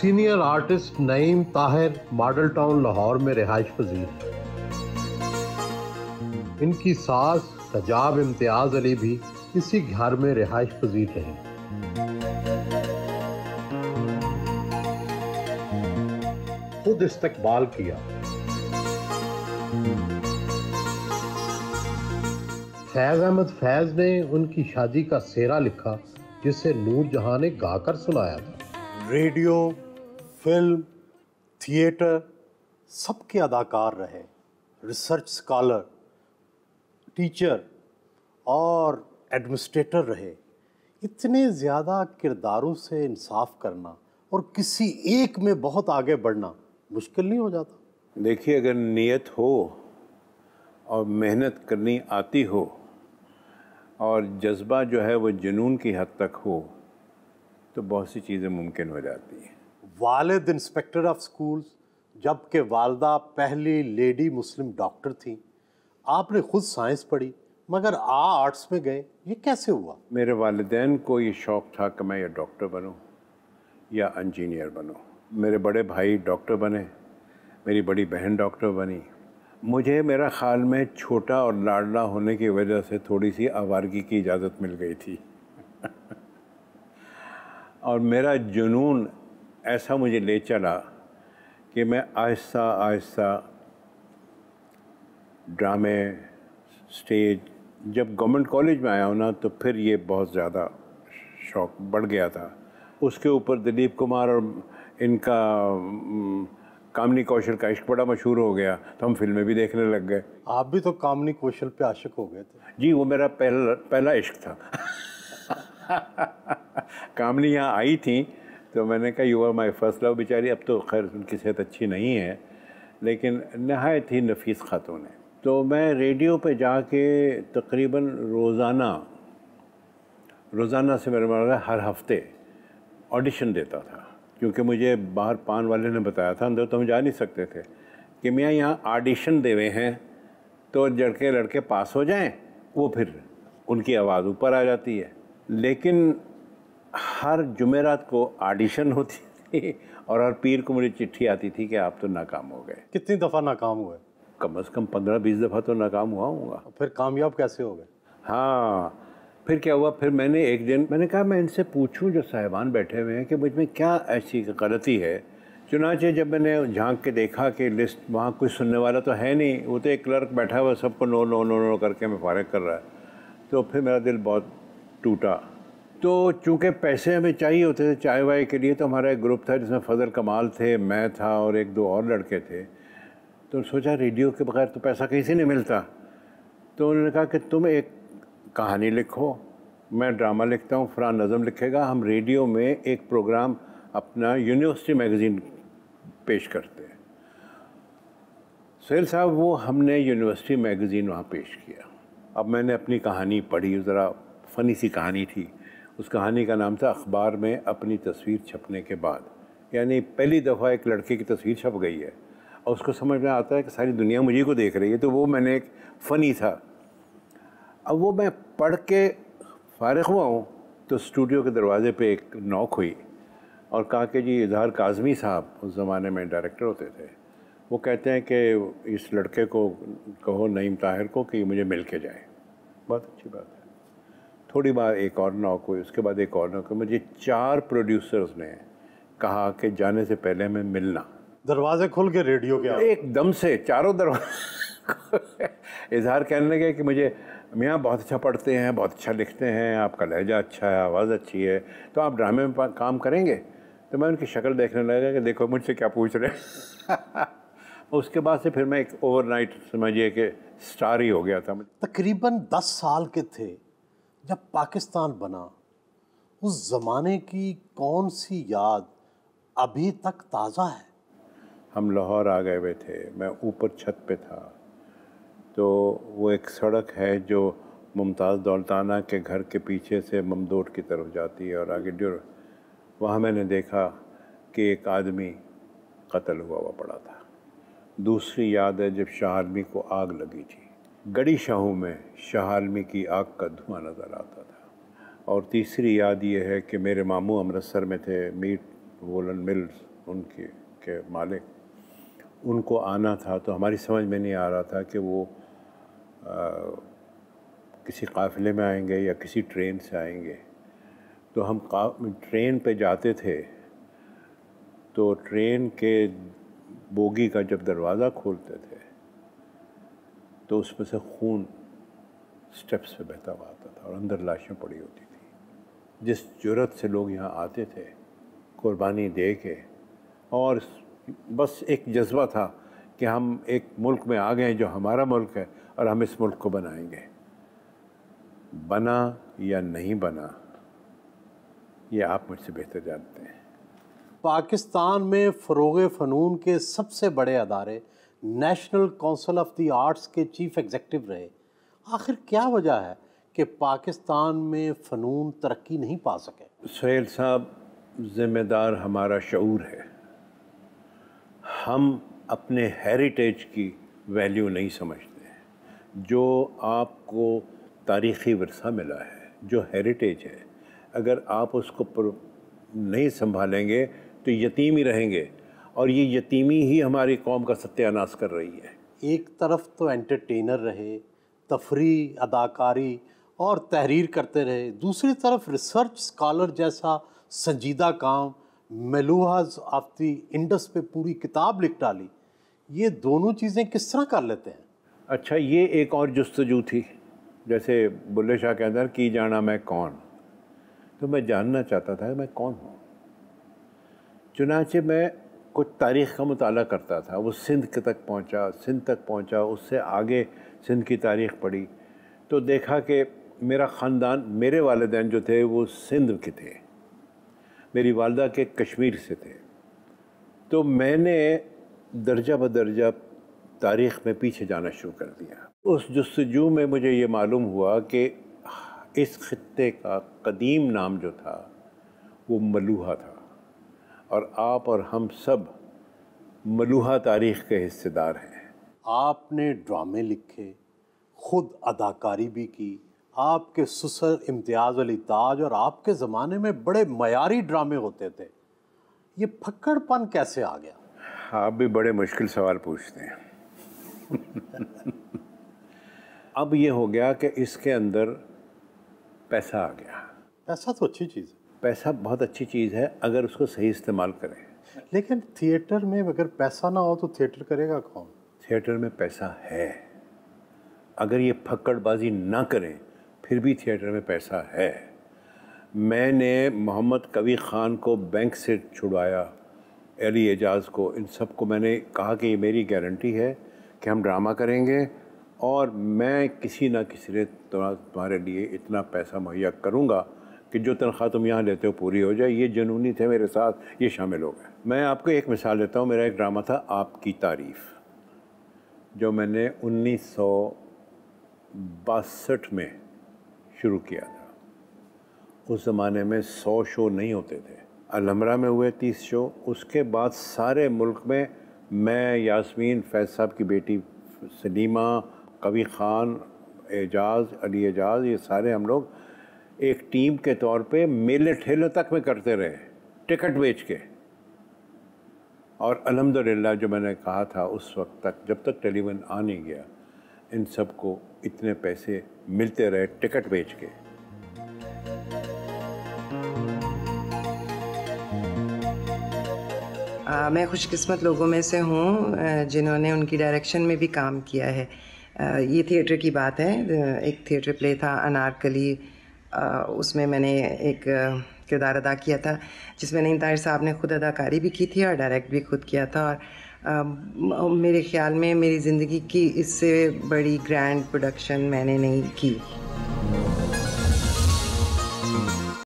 senior artist Naeem Tahir model town Lahore में रिहाइश पजीर है इनकी सास सजाब इम्तियाज अली भी इसी घर में रिहाइश पजीर रहे खुद इस्तकबाल किया फैज अहमद फैज ने उनकी शादी का सेरा लिखा जिसे नूर जहां ने गाकर सुनाया था रेडियो फिल्म थिएटर सबके अदाकार रहे रिसर्च स्कॉलर टीचर और एडमिनिस्ट्रेटर रहे इतने ज़्यादा किरदारों से इंसाफ करना और किसी एक में बहुत आगे बढ़ना मुश्किल नहीं हो जाता देखिए अगर नियत हो और मेहनत करनी आती हो और जज्बा जो है वो जुनून की हद तक हो तो बहुत सी चीज़ें मुमकिन हो जाती हैं वालद इंस्पेक्टर ऑफ स्कूल जबकि वालदा पहली लेडी मुस्लिम डॉक्टर थी आपने ख़ुद साइंस पढ़ी मगर आ आर्ट्स में गए ये कैसे हुआ मेरे वालदेन को ये शौक़ था कि मैं या डॉक्टर बनूँ या इंजीनियर बनूँ मेरे बड़े भाई डॉक्टर बने मेरी बड़ी बहन डॉक्टर बनी मुझे मेरा ख़्याल में छोटा और लाडला होने की वजह से थोड़ी सी आवारगी की इजाज़त मिल गई थी और मेरा जुनून ऐसा मुझे ले चला कि मैं आहिस्ता आहिस्ता ड्रामे स्टेज जब गवर्नमेंट कॉलेज में आया हूँ ना तो फिर ये बहुत ज़्यादा शौक बढ़ गया था उसके ऊपर दिलीप कुमार और इनका कामनी कौशल का इश्क बड़ा मशहूर हो गया तो हम फिल्में भी देखने लग गए आप भी तो कामनी कौशल पे आशिक हो गए थे जी वो मेरा पहला पहला इश्क था कामनी यहाँ आई थी तो मैंने कहा you are my first love बेचारी अब तो खैर उनकी सेहत अच्छी नहीं है लेकिन नहायत ही नफीस खातून है तो मैं रेडियो पे जाके तकरीबन रोज़ाना रोज़ाना से मेरे मामला हर हफ्ते ऑडिशन देता था क्योंकि मुझे बाहर पान वाले ने बताया था अंदर तो हम जा नहीं सकते थे कि मियाँ यहाँ ऑडिशन दे हुए हैं तो लड़के लड़के पास हो जाएं वो फिर उनकी आवाज़ ऊपर आ जाती है लेकिन हर जुमेरात को ऑडिशन होती थी और हर पीर को मुझे चिट्ठी आती थी कि आप तो नाकाम हो गए कितनी दफ़ा नाकाम हुए कम से कम पंद्रह बीस दफ़ा तो नाकाम हुआ हूँ फिर कामयाब कैसे हो गए हाँ फिर क्या हुआ फिर मैंने एक दिन मैंने कहा मैं इनसे पूछूं जो साहिबान बैठे हुए हैं कि मुझ में क्या ऐसी गलती है चुनाचे जब मैंने झांक के देखा कि लिस्ट वहाँ कुछ सुनने वाला तो है नहीं वो तो एक क्लर्क बैठा हुआ सबको नो नो नो नो करके मैं फारग कर रहा है तो फिर मेरा दिल बहुत टूटा तो चूँकि पैसे हमें चाहिए होते थे चाय वाय के लिए तो हमारा एक ग्रुप था जिसमें फ़जल कमाल थे मैं था और एक दो और लड़के थे तो सोचा रेडियो के बगैर तो पैसा कहीं से नहीं मिलता तो उन्होंने कहा कि तुम एक कहानी लिखो मैं ड्रामा लिखता हूँ फ़रान नज़म लिखेगा हम रेडियो में एक प्रोग्राम अपना यूनिवर्सिटी मैगज़ीन पेश करते हैं सोहेल साहब वो हमने यूनिवर्सिटी मैगज़ीन वहाँ पेश किया अब मैंने अपनी कहानी पढ़ी ज़रा फ़नी सी कहानी थी उस कहानी का नाम था अखबार में अपनी तस्वीर छपने के बाद यानी पहली दफ़ा एक लड़के की तस्वीर छप गई है और उसको समझ में आता है कि सारी दुनिया मुझे को देख रही है तो वो मैंने एक फ़नी था अब वो मैं पढ़ के फारग हुआ हूँ तो स्टूडियो के दरवाज़े पे एक नॉक हुई और कहा कि जी इजहार काजमी साहब उस ज़माने में डायरेक्टर होते थे वो कहते हैं कि इस लड़के को कहो नईम ताहिर को कि मुझे मिल के जाए बहुत अच्छी बात है थोड़ी बार एक और नॉक हुई उसके बाद एक और नॉक हुई मुझे चार प्रोड्यूसर्स ने कहा कि जाने से पहले हमें मिलना दरवाजे खुल के रेडियो के एकदम से चारों दरवाजे इजहार कहने लगे कि मुझे मियाँ बहुत अच्छा पढ़ते हैं बहुत अच्छा लिखते हैं आपका लहजा अच्छा है आवाज़ अच्छी है तो आप ड्रामे में काम करेंगे तो मैं उनकी शक्ल देखने लगा कि देखो मुझसे क्या पूछ रहे हैं उसके बाद से फिर मैं एक ओवरनाइट समझिए कि स्टार ही हो गया था तकरीबन दस साल के थे जब पाकिस्तान बना उस ज़माने की कौन सी याद अभी तक ताज़ा है हम लाहौर आ गए हुए थे मैं ऊपर छत पे था तो वो एक सड़क है जो मुमताज़ दौलताना के घर के पीछे से ममदोट की तरफ जाती है और आगे ड्यूर वहाँ मैंने देखा कि एक आदमी कत्ल हुआ हुआ पड़ा था दूसरी याद है जब शाह आदमी को आग लगी थी गड़ी शाहों में शाह आलमी की आग का धुआं नज़र आता था और तीसरी याद ये है कि मेरे मामू अमृतसर में थे मीट वोलन मिल्स उनके के मालिक उनको आना था तो हमारी समझ में नहीं आ रहा था कि वो आ, किसी काफ़िले में आएंगे या किसी ट्रेन से आएंगे तो हम ट्रेन पे जाते थे तो ट्रेन के बोगी का जब दरवाज़ा खोलते थे तो उसमें से खून स्टेप्स पे बहता हुआ आता था और अंदर लाशें पड़ी होती थी जिस जरूरत से लोग यहाँ आते थे कुर्बानी दे के और बस एक जज्बा था कि हम एक मुल्क में आ गए जो हमारा मुल्क है और हम इस मुल्क को बनाएंगे बना या नहीं बना ये आप मुझसे बेहतर जानते हैं पाकिस्तान में फ़रोग फ़नून के सबसे बड़े अदारे national council of the arts के चीफ एग्जेक्टिव रहे आखिर क्या वजह है कि पाकिस्तान में फ़नून तरक्की नहीं पा सके सहेल साहब ज़िम्मेदार हमारा शूर है हम अपने हेरिटेज की वैल्यू नहीं समझते हैं जो आपको तारीख़ी वरसा मिला है जो हेरिटेज है अगर आप उसको नहीं संभालेंगे तो यतीम ही रहेंगे और ये यतीमी ही हमारी कौम का सत्यानाश कर रही है एक तरफ तो एंटरटेनर रहे तफरी अदाकारी और तहरीर करते रहे दूसरी तरफ रिसर्च स्कॉलर जैसा संजीदा काम मेलूहाज आफ्ती इंडस पे पूरी किताब लिख डाली ये दोनों चीज़ें किस तरह कर लेते हैं अच्छा ये एक और जस्तजू थी जैसे बुल्ले शाह के अंदर की जाना मैं कौन तो मैं जानना चाहता था मैं कौन हूँ चुनाचे मैं कुछ तारीख़ का मताल करता था वो सिंध के तक पहुंचा सिंध तक पहुंचा उससे आगे सिंध की तारीख़ पढ़ी तो देखा कि मेरा ख़ानदान मेरे वालदे जो थे वो सिंध के थे मेरी वालदा के कश्मीर से थे तो मैंने दर्जा दर्जा तारीख़ में पीछे जाना शुरू कर दिया उस जस्तजू में मुझे ये मालूम हुआ कि इस खत्े का कदीम नाम जो था वो मलूहा था और आप और हम सब मलूहा तारीख़ के हिस्सेदार हैं आपने ड्रामे लिखे खुद अदाकारी भी की आपके सुसर इम्तियाज़ अली ताज और आपके ज़माने में बड़े मयारी ड्रामे होते थे ये फक्कड़पन कैसे आ गया आप भी बड़े मुश्किल सवाल पूछते हैं अब ये हो गया कि इसके अंदर पैसा आ गया पैसा तो अच्छी चीज़ है पैसा बहुत अच्छी चीज़ है अगर उसको सही इस्तेमाल करें लेकिन थिएटर में अगर पैसा ना हो तो थिएटर करेगा कौन थिएटर में पैसा है अगर ये फक्कड़बाजी ना करें फिर भी थिएटर में पैसा है मैंने मोहम्मद कवी ख़ान को बैंक से छुड़वाया अली एजाज को इन सब को मैंने कहा कि ये मेरी गारंटी है कि हम ड्रामा करेंगे और मैं किसी ना किसी ने तुम्हारे लिए इतना पैसा मुहैया करूँगा कि जो तनख्वाह तुम यहाँ लेते हो पूरी हो जाए ये जुनूनी थे मेरे साथ ये शामिल हो गए मैं आपको एक मिसाल देता हूँ मेरा एक ड्रामा था आपकी तारीफ जो मैंने उन्नीस बासठ में शुरू किया था उस ज़माने में सौ शो नहीं होते थे अलमरा में हुए तीस शो उसके बाद सारे मुल्क में मैं यासमीन फैज साहब की बेटी सलीमा कवि ख़ान एजाज अली एजाज ये सारे हम लोग एक टीम के तौर पे मेले ठेले तक में करते रहे टिकट बेच के और अलहमदिल्ला जो मैंने कहा था उस वक्त तक जब तक टेलीविज़न आ नहीं गया इन सबको इतने पैसे मिलते रहे टिकट बेच के आ, मैं खुशकिस्मत लोगों में से हूँ जिन्होंने उनकी डायरेक्शन में भी काम किया है आ, ये थिएटर की बात है एक थिएटर प्ले था अनारकली उसमें मैंने एक किरदार अदा किया था जिसमें नहीं ताहिर साहब ने खुद अदाकारी भी की थी और डायरेक्ट भी खुद किया था और आ, मेरे ख्याल में मेरी ज़िंदगी की इससे बड़ी ग्रैंड प्रोडक्शन मैंने नहीं की